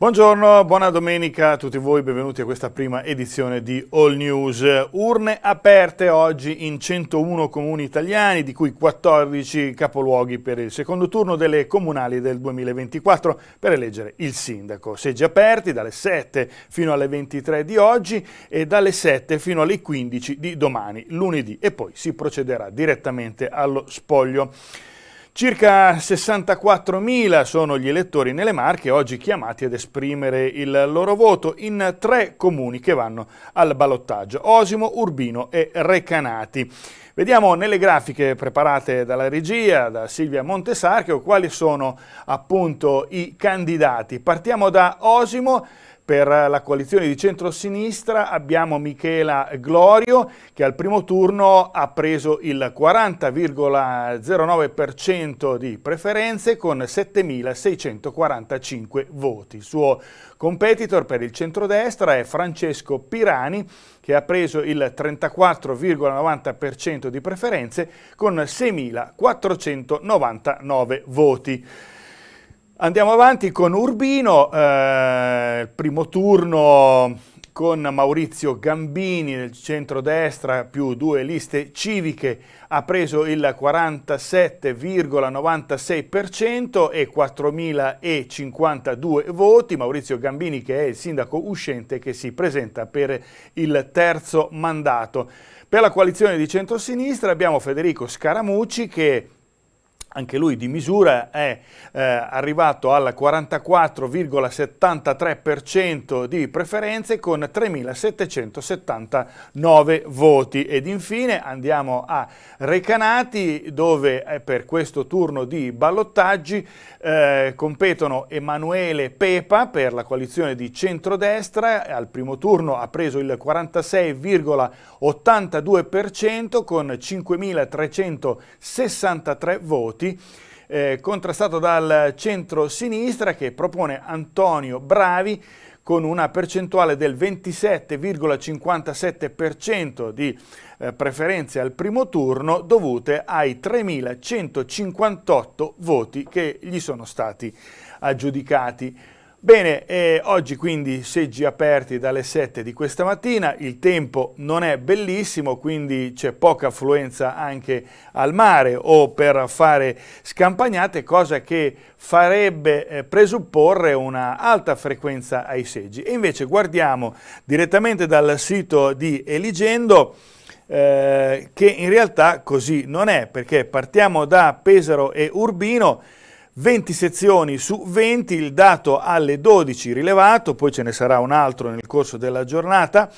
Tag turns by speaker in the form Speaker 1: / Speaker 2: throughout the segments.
Speaker 1: Buongiorno, buona domenica a tutti voi, benvenuti a questa prima edizione di All News. Urne aperte oggi in 101 comuni italiani, di cui 14 capoluoghi per il secondo turno delle comunali del 2024 per eleggere il sindaco. Seggi aperti dalle 7 fino alle 23 di oggi e dalle 7 fino alle 15 di domani, lunedì, e poi si procederà direttamente allo spoglio. Circa 64.000 sono gli elettori nelle Marche oggi chiamati ad esprimere il loro voto in tre comuni che vanno al ballottaggio, Osimo, Urbino e Recanati. Vediamo nelle grafiche preparate dalla regia, da Silvia Montesarchio, quali sono appunto i candidati. Partiamo da Osimo per la coalizione di centrosinistra abbiamo Michela Glorio che al primo turno ha preso il 40,09% di preferenze con 7.645 voti. Il suo competitor per il centrodestra è Francesco Pirani che ha preso il 34,90% di preferenze con 6.499 voti. Andiamo avanti con Urbino, eh, primo turno con Maurizio Gambini del centrodestra più due liste civiche ha preso il 47,96% e 4.052 voti. Maurizio Gambini che è il sindaco uscente che si presenta per il terzo mandato. Per la coalizione di centrosinistra abbiamo Federico Scaramucci che anche lui di misura, è eh, arrivato al 44,73% di preferenze con 3.779 voti. Ed infine andiamo a Recanati dove eh, per questo turno di ballottaggi eh, competono Emanuele Pepa per la coalizione di centrodestra, al primo turno ha preso il 46,82% con 5.363 voti Totti, eh, contrastato dal centro-sinistra che propone Antonio Bravi con una percentuale del 27,57% di eh, preferenze al primo turno dovute ai 3.158 voti che gli sono stati aggiudicati. Bene, eh, oggi quindi seggi aperti dalle 7 di questa mattina, il tempo non è bellissimo, quindi c'è poca affluenza anche al mare o per fare scampagnate, cosa che farebbe eh, presupporre una alta frequenza ai seggi. E invece guardiamo direttamente dal sito di Eligendo, eh, che in realtà così non è, perché partiamo da Pesaro e Urbino, 20 sezioni su 20, il dato alle 12 rilevato, poi ce ne sarà un altro nel corso della giornata.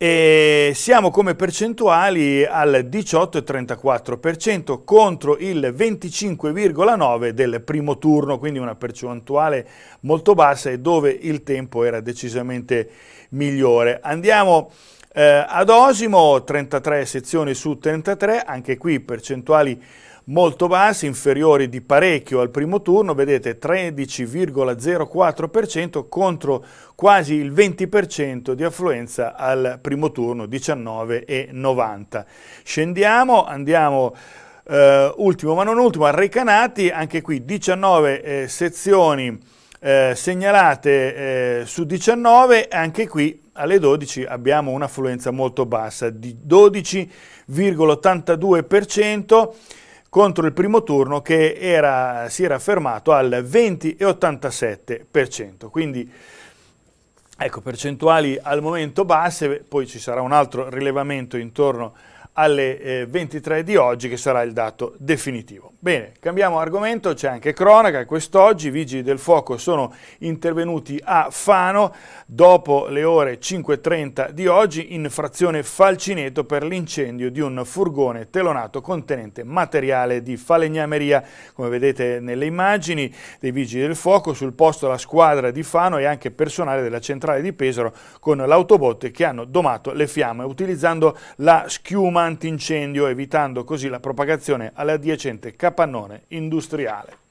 Speaker 1: E siamo come percentuali al 18,34% contro il 25,9% del primo turno, quindi una percentuale molto bassa e dove il tempo era decisamente migliore. Andiamo eh, ad Osimo, 33 sezioni su 33, anche qui percentuali molto bassi, inferiori di parecchio al primo turno, vedete 13,04% contro quasi il 20% di affluenza al primo turno, 19,90. Scendiamo, andiamo... Eh, ultimo ma non ultimo, a Recanati, anche qui 19 eh, sezioni eh, segnalate eh, su 19, anche qui alle 12 abbiamo un'affluenza molto bassa di 12,82% contro il primo turno che era, si era fermato al 20,87%. Quindi ecco, percentuali al momento basse, poi ci sarà un altro rilevamento intorno a alle 23 eh, di oggi che sarà il dato definitivo. Bene, cambiamo argomento, c'è anche cronaca, quest'oggi i vigili del fuoco sono intervenuti a Fano dopo le ore 5.30 di oggi in frazione Falcineto per l'incendio di un furgone telonato contenente materiale di falegnameria. Come vedete nelle immagini dei vigili del fuoco sul posto la squadra di Fano e anche personale della centrale di Pesaro con l'autobotte che hanno domato le fiamme utilizzando la schiuma antincendio, evitando così la propagazione all'adiacente capannone industriale.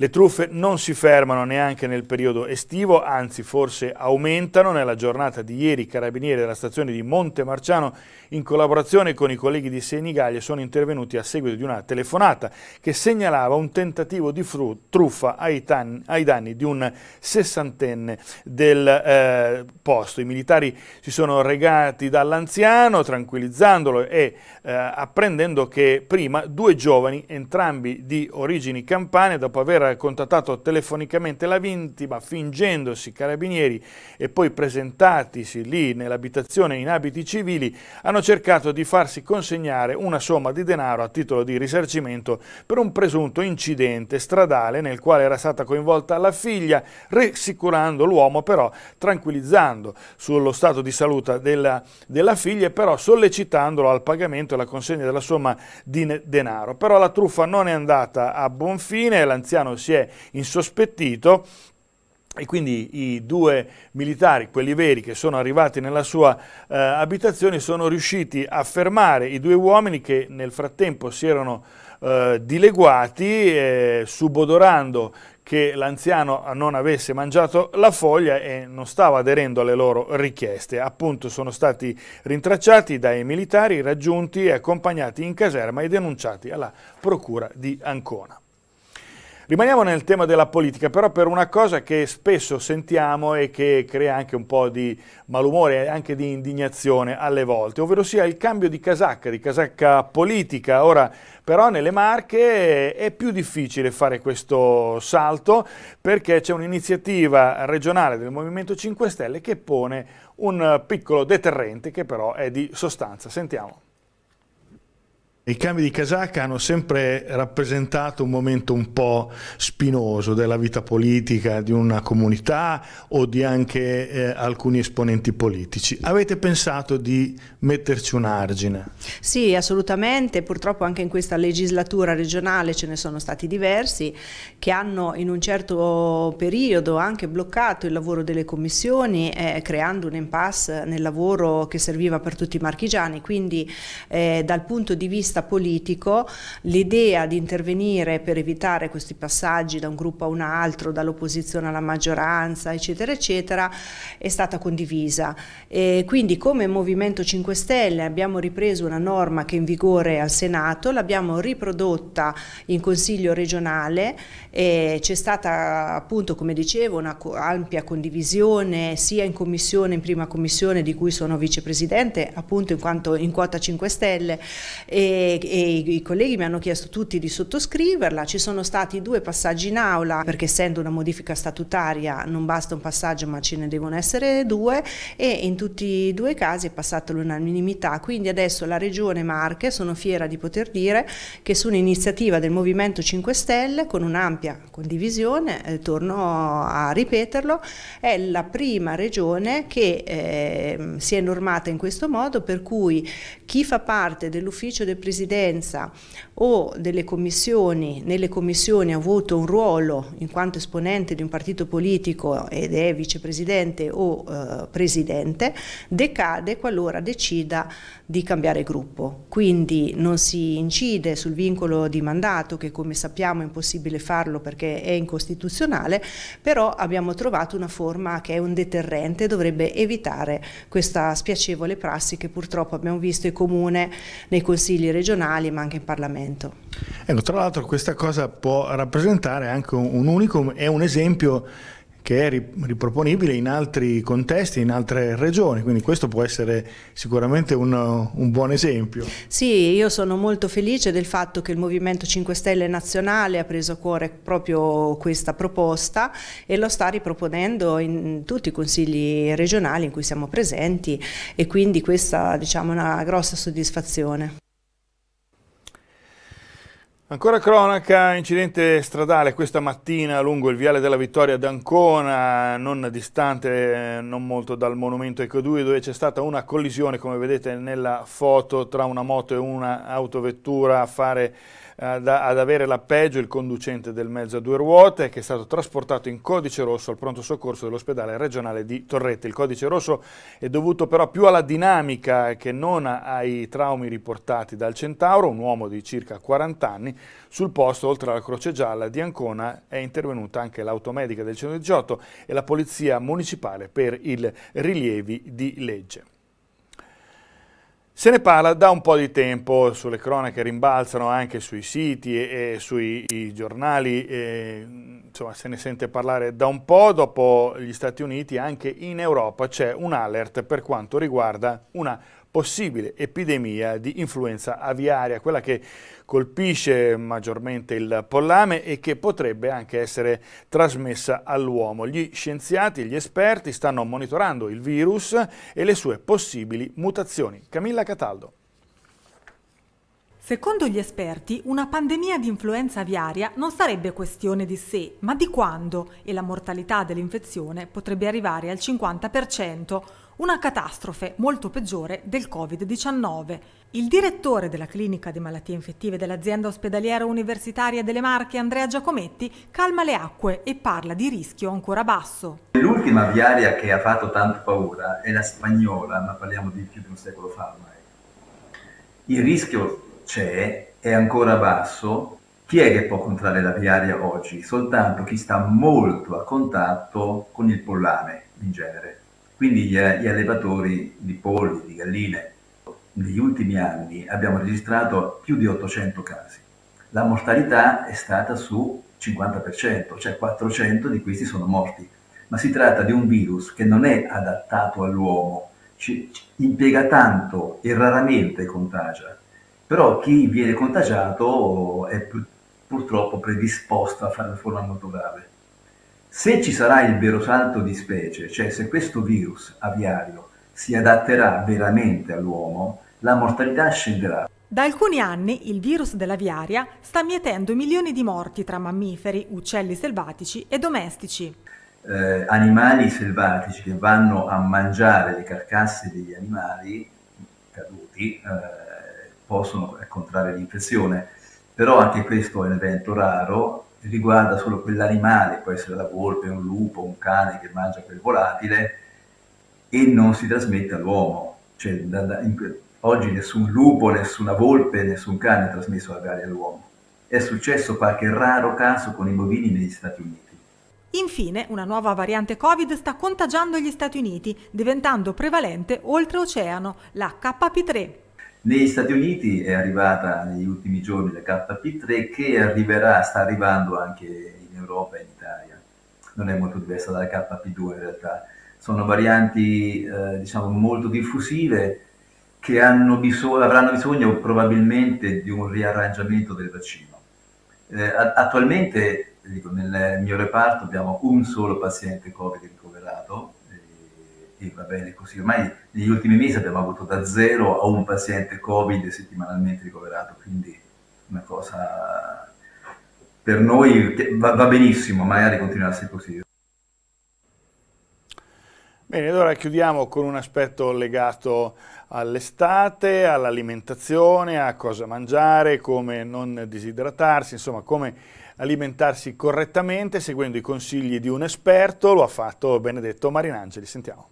Speaker 1: Le truffe non si fermano neanche nel periodo estivo, anzi forse aumentano. Nella giornata di ieri i carabinieri della stazione di Monte Marciano in collaborazione con i colleghi di Senigallia, sono intervenuti a seguito di una telefonata che segnalava un tentativo di truffa ai, ai, danni di un sessantenne del eh, posto. I militari si sono regati dall'anziano, tranquillizzandolo e eh, apprendendo che prima due giovani, entrambi di origini campane, dopo aver contattato telefonicamente la vittima fingendosi carabinieri e poi presentatisi lì nell'abitazione in abiti civili, hanno cercato di farsi consegnare una somma di denaro a titolo di risarcimento per un presunto incidente stradale nel quale era stata coinvolta la figlia, rassicurando l'uomo però, tranquillizzando sullo stato di salute della, della figlia e però sollecitandolo al pagamento e alla consegna della somma di denaro. Però la truffa non è andata a buon fine, l'anziano si è insospettito e quindi i due militari, quelli veri, che sono arrivati nella sua eh, abitazione sono riusciti a fermare i due uomini che nel frattempo si erano eh, dileguati, eh, subodorando che l'anziano non avesse mangiato la foglia e non stava aderendo alle loro richieste. Appunto sono stati rintracciati dai militari, raggiunti e accompagnati in caserma e denunciati alla procura di Ancona. Rimaniamo nel tema della politica, però per una cosa che spesso sentiamo e che crea anche un po' di malumore e anche di indignazione alle volte, ovvero sia il cambio di casacca, di casacca politica. Ora, però nelle Marche è più difficile fare questo salto perché c'è un'iniziativa regionale del Movimento 5 Stelle che pone un piccolo deterrente che però è di sostanza. Sentiamo. I cambi di casacca hanno sempre rappresentato un momento un po' spinoso della vita politica di una comunità o di anche eh, alcuni esponenti politici. Avete pensato di metterci un argine?
Speaker 2: Sì, assolutamente. Purtroppo anche in questa legislatura regionale ce ne sono stati diversi che hanno in un certo periodo anche bloccato il lavoro delle commissioni eh, creando un impasse nel lavoro che serviva per tutti i marchigiani. Quindi eh, dal punto di vista vista politico l'idea di intervenire per evitare questi passaggi da un gruppo a un altro, dall'opposizione alla maggioranza, eccetera, eccetera, è stata condivisa. E quindi come Movimento 5 Stelle abbiamo ripreso una norma che è in vigore al Senato, l'abbiamo riprodotta in Consiglio regionale, c'è stata appunto, come dicevo, una ampia condivisione sia in Commissione, in prima Commissione di cui sono vicepresidente, appunto in quanto in quota 5 Stelle, e e, e i colleghi mi hanno chiesto tutti di sottoscriverla, ci sono stati due passaggi in aula perché essendo una modifica statutaria non basta un passaggio ma ce ne devono essere due e in tutti e due i casi è passata l'unanimità, quindi adesso la Regione Marche sono fiera di poter dire che su un'iniziativa del Movimento 5 Stelle con un'ampia condivisione, eh, torno a ripeterlo, è la prima regione che eh, si è normata in questo modo per cui chi fa parte dell'ufficio del Presidente presidenza o delle commissioni, nelle commissioni ha avuto un ruolo in quanto esponente di un partito politico ed è vicepresidente o eh, presidente, decade qualora decida di cambiare gruppo. Quindi non si incide sul vincolo di mandato che come sappiamo è impossibile farlo perché è incostituzionale, però abbiamo trovato una forma che è un deterrente, dovrebbe evitare questa spiacevole prassi che purtroppo abbiamo visto in comune nei consigli regionali regionali ma anche in Parlamento.
Speaker 1: Ecco, tra l'altro questa cosa può rappresentare anche un unicum, è un esempio che è riproponibile in altri contesti, in altre regioni, quindi questo può essere sicuramente un, un, buon esempio.
Speaker 2: Sì, io sono molto felice del fatto che il Movimento 5 Stelle nazionale ha preso a cuore proprio questa proposta e lo sta riproponendo in tutti i consigli regionali in cui siamo presenti e quindi questa diciamo, è una grossa soddisfazione.
Speaker 1: Ancora cronaca, incidente stradale questa mattina lungo il viale della Vittoria ad Ancona, non distante, eh, non molto dal monumento Eco2, dove c'è stata una collisione, come vedete nella foto, tra una moto e un'autovettura a fare ad avere la peggio il conducente del mezzo a due ruote che è stato trasportato in codice rosso al pronto soccorso dell'ospedale regionale di Torrette. Il codice rosso è dovuto però più alla dinamica che non ai traumi riportati dal Centauro, un uomo di circa 40 anni. Sul posto, oltre alla Croce Gialla di Ancona, è intervenuta anche l'automedica del 118 e la Polizia Municipale per i rilievi di legge. Se ne parla da un po' di tempo, sulle cronache rimbalzano anche sui siti e, e sui giornali, e, insomma se ne sente parlare da un po', dopo gli Stati Uniti anche in Europa c'è un alert per quanto riguarda una possibile epidemia di influenza aviaria, quella che colpisce maggiormente il pollame e che potrebbe anche essere trasmessa all'uomo. Gli scienziati, gli esperti stanno monitorando il virus e le sue possibili mutazioni. Camilla Cataldo.
Speaker 3: Secondo gli esperti, una pandemia di influenza aviaria non sarebbe questione di se, ma di quando, e la mortalità dell'infezione potrebbe arrivare al 50% una catastrofe molto peggiore del Covid-19. Il direttore della clinica di malattie infettive dell'azienda ospedaliera universitaria delle Marche, Andrea Giacometti, calma le acque e parla di rischio ancora basso.
Speaker 4: L'ultima viaria che ha fatto tanto paura è la spagnola, ma parliamo di più di un secolo fa ormai. Il rischio c'è, è ancora basso. Chi è che può contrarre la viaria oggi? Soltanto chi sta molto a contatto con il pollame in genere. Quindi gli, gli allevatori di polli, di galline, negli ultimi anni abbiamo registrato più di 800 casi. La mortalità è stata su 50%, cioè 400 di questi sono morti. Ma si tratta di un virus che non è adattato all'uomo, ci, ci impiega tanto e raramente contagia. Però chi viene contagiato è purtroppo predisposto a fare una forma molto grave. Se ci sarà il vero salto di specie, cioè se questo virus aviario si adatterà veramente all'uomo, la mortalità scenderà.
Speaker 3: Da alcuni anni il virus dell'aviaria sta mietendo milioni di morti tra mammiferi, uccelli selvatici e domestici.
Speaker 4: Eh, animali selvatici che vanno a mangiare le carcasse degli animali caduti eh, possono contrarre l'infezione, però anche questo è un evento raro riguarda solo quell'animale, può essere la volpe, un lupo, un cane che mangia quel volatile, e non si trasmette all'uomo. Cioè, da, da, in, oggi nessun lupo, nessuna volpe, nessun cane ha trasmesso la magari all'uomo. È successo qualche raro caso con i bovini negli Stati Uniti.
Speaker 3: Infine, una nuova variante Covid sta contagiando gli Stati Uniti, diventando prevalente oltreoceano, la KP3,
Speaker 4: negli Stati Uniti è arrivata negli ultimi giorni la KP3 che arriverà, sta arrivando anche in Europa e in Italia, non è molto diversa dalla KP2 in realtà. Sono varianti eh, diciamo, molto diffusive che bisogno, avranno bisogno probabilmente di un riarrangiamento del vaccino. Eh, attualmente dico, nel mio reparto abbiamo un solo paziente Covid ricoverato e va bene così. Ormai negli ultimi mesi abbiamo avuto da zero a un paziente Covid settimanalmente ricoverato, quindi una cosa per noi va, va benissimo, magari continuasse così.
Speaker 1: Bene, allora chiudiamo con un aspetto legato all'estate, all'alimentazione, a cosa mangiare, come non disidratarsi, insomma come alimentarsi correttamente seguendo i consigli di un esperto, lo ha fatto Benedetto Marinangeli, sentiamo.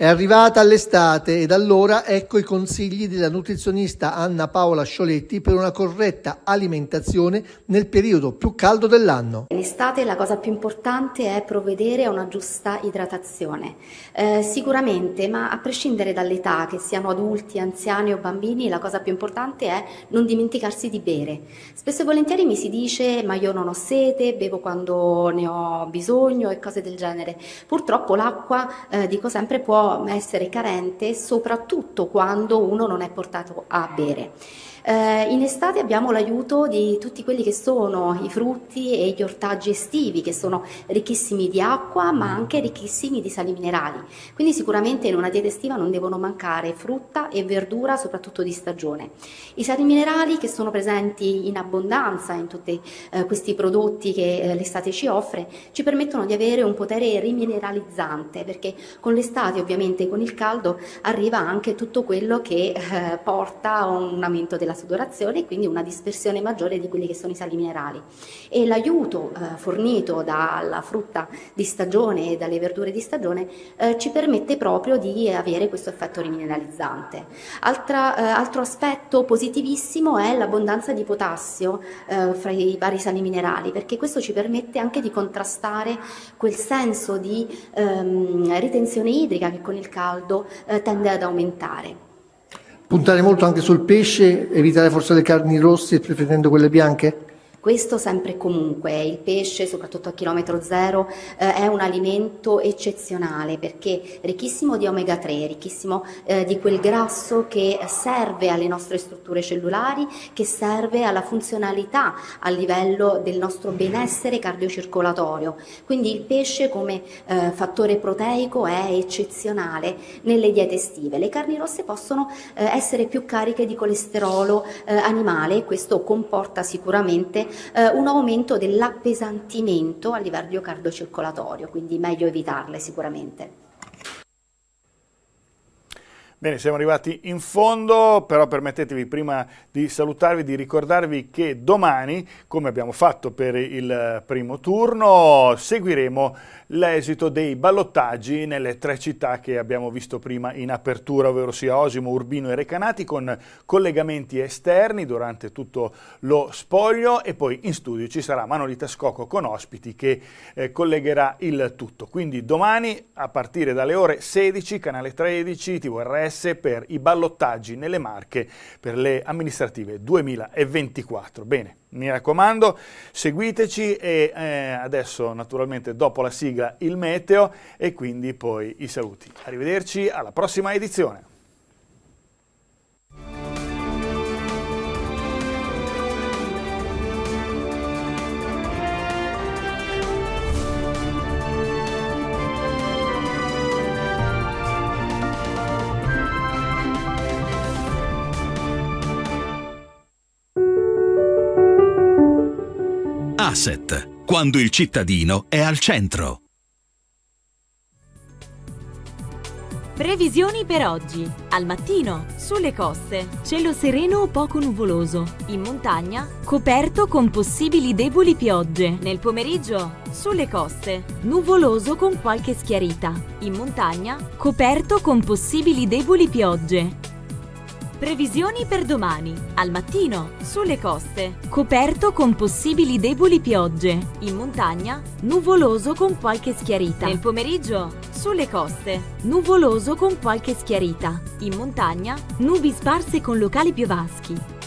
Speaker 4: È arrivata l'estate ed allora ecco i consigli della nutrizionista Anna Paola Scioletti per una corretta alimentazione nel periodo più caldo dell'anno. In
Speaker 5: estate la cosa più importante è provvedere a una giusta idratazione. Eh, sicuramente, ma a prescindere dall'età, che siano adulti, anziani o bambini, la cosa più importante è non dimenticarsi di bere. Spesso e volentieri mi si dice ma io non ho sete, bevo quando ne ho bisogno e cose del genere. Purtroppo l'acqua, eh, dico sempre, può essere carente soprattutto quando uno non è portato a bere. Eh, in estate abbiamo l'aiuto di tutti quelli che sono i frutti e gli ortaggi estivi, che sono ricchissimi di acqua ma mm. anche ricchissimi di sali minerali. Quindi sicuramente in una dieta estiva non devono mancare frutta e verdura, soprattutto di stagione. I sali minerali che sono presenti in abbondanza in tutti eh, questi prodotti che eh, l'estate ci offre, ci permettono di avere un potere rimineralizzante, perché con l'estate ovviamente con il caldo arriva anche tutto quello che eh, porta a un aumento della sudorazione e quindi una dispersione maggiore di quelli che sono i sali minerali. E l'aiuto eh, fornito dalla frutta di stagione e dalle verdure di stagione eh, ci permette proprio di avere questo effetto rimineralizzante. Altra, eh, altro aspetto positivissimo è l'abbondanza di potassio eh, fra i vari sali minerali, perché questo ci permette anche di contrastare quel senso di ehm, ritenzione idrica che con il caldo eh, tende ad aumentare
Speaker 4: puntare molto anche sul pesce, evitare forse le carni rosse, preferendo quelle bianche?
Speaker 5: Questo sempre e comunque, eh, il pesce, soprattutto a chilometro zero, eh, è un alimento eccezionale perché ricchissimo di omega 3, ricchissimo eh, di quel grasso che serve alle nostre strutture cellulari, che serve alla funzionalità a livello del nostro benessere cardiocircolatorio. Quindi il pesce come eh, fattore proteico è eccezionale nelle diete estive. Le carni rosse possono eh, essere più cariche di colesterolo eh, animale e questo comporta sicuramente eh, un aumento dell'appesantimento a livello cardiocircolatorio, quindi meglio evitarle sicuramente.
Speaker 1: Bene, siamo arrivati in fondo, però permettetevi prima di salutarvi, di ricordarvi che domani, come abbiamo fatto per il eh, primo turno, seguiremo l'esito dei ballottaggi nelle tre città che abbiamo visto prima in apertura, ovvero sia Osimo, Urbino e Recanati, con collegamenti esterni durante tutto lo spoglio e poi in studio ci sarà Manolita Scocco con ospiti che eh, collegherà il tutto. Quindi domani a partire dalle ore 16, canale 13, TVRS, promesse per i ballottaggi nelle Marche per le amministrative 2024. Bene, mi raccomando, seguiteci e eh, adesso naturalmente dopo la sigla il meteo e quindi poi i saluti. Arrivederci alla prossima edizione.
Speaker 4: asset, quando il cittadino è al centro.
Speaker 2: Previsioni per oggi. Al mattino, sulle coste, cielo sereno o poco nuvoloso. In montagna, coperto con possibili deboli piogge. Nel pomeriggio, sulle coste, nuvoloso con qualche schiarita. In montagna, coperto con possibili deboli piogge. Previsioni per domani. Al mattino, sulle coste. Coperto con possibili deboli piogge. In montagna, nuvoloso con qualche schiarita. Nel pomeriggio, sulle coste. Nuvoloso con qualche schiarita. In montagna, nubi sparse con
Speaker 3: locali piovaschi